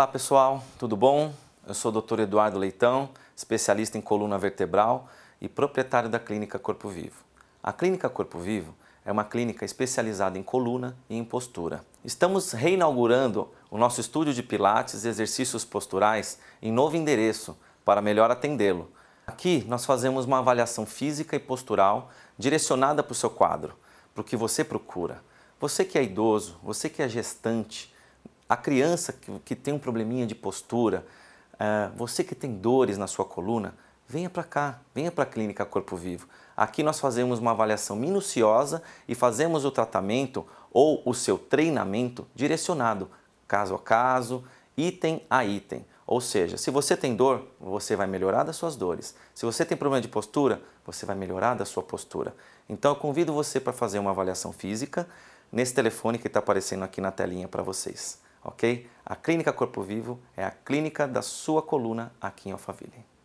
Olá pessoal, tudo bom? Eu sou o Dr. Eduardo Leitão, especialista em coluna vertebral e proprietário da Clínica Corpo Vivo. A Clínica Corpo Vivo é uma clínica especializada em coluna e em postura. Estamos reinaugurando o nosso estúdio de pilates e exercícios posturais em novo endereço para melhor atendê-lo. Aqui nós fazemos uma avaliação física e postural direcionada para o seu quadro, para o que você procura. Você que é idoso, você que é gestante, a criança que, que tem um probleminha de postura, uh, você que tem dores na sua coluna, venha para cá, venha para a clínica Corpo Vivo. Aqui nós fazemos uma avaliação minuciosa e fazemos o tratamento ou o seu treinamento direcionado, caso a caso, item a item. Ou seja, se você tem dor, você vai melhorar das suas dores. Se você tem problema de postura, você vai melhorar da sua postura. Então eu convido você para fazer uma avaliação física nesse telefone que está aparecendo aqui na telinha para vocês ok? A Clínica Corpo Vivo é a clínica da sua coluna aqui em Alphaville.